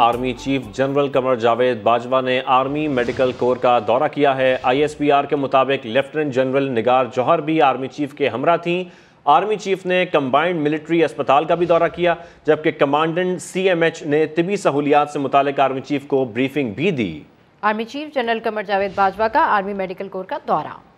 army chief general Qamar Javed Bajwa ने army medical corps का दौरा किया है आईएसपीआर के मुताबिक लेफ्टिनेंट जनरल निगार जौहर भी आर्मी चीफ के हमरा थीं आर्मी चीफ ने कंबाइंड मिलिट्री अस्पताल का भी दौरा किया जबकि कमांडेंट सीएमएच ने तिबी सहूलियात से मुतल आर्मी चीफ को ब्रीफिंग भी दी army chief general Qamar Javed Bajwa का आर्मी मेडिकल कोर का दौरा